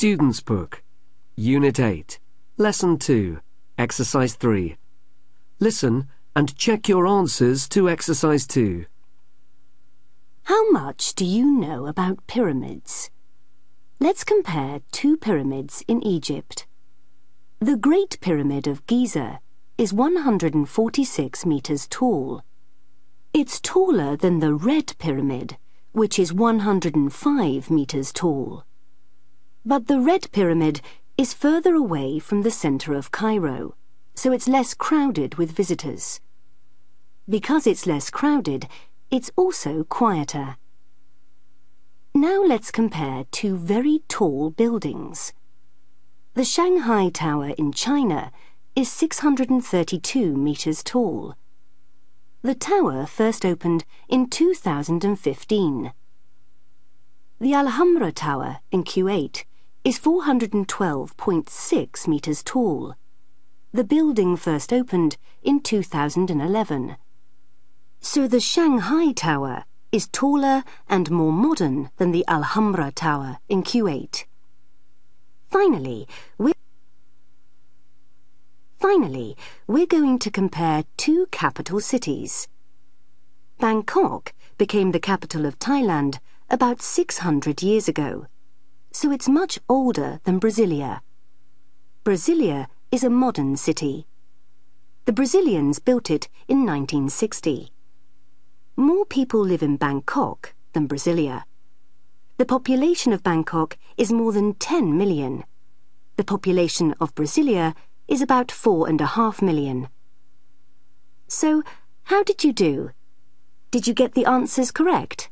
Students' Book, Unit 8, Lesson 2, Exercise 3. Listen and check your answers to Exercise 2. How much do you know about pyramids? Let's compare two pyramids in Egypt. The Great Pyramid of Giza is 146 meters tall. It's taller than the Red Pyramid, which is 105 meters tall. But the Red Pyramid is further away from the centre of Cairo, so it's less crowded with visitors. Because it's less crowded, it's also quieter. Now let's compare two very tall buildings. The Shanghai Tower in China is 632 metres tall. The tower first opened in 2015. The Alhambra Tower in Kuwait is 412.6 metres tall. The building first opened in 2011. So the Shanghai Tower is taller and more modern than the Alhambra Tower in Kuwait. Finally, we're Finally, we're going to compare two capital cities. Bangkok became the capital of Thailand about 600 years ago so it's much older than Brasilia. Brasilia is a modern city. The Brazilians built it in 1960. More people live in Bangkok than Brasilia. The population of Bangkok is more than 10 million. The population of Brasilia is about 4.5 million. So, how did you do? Did you get the answers correct?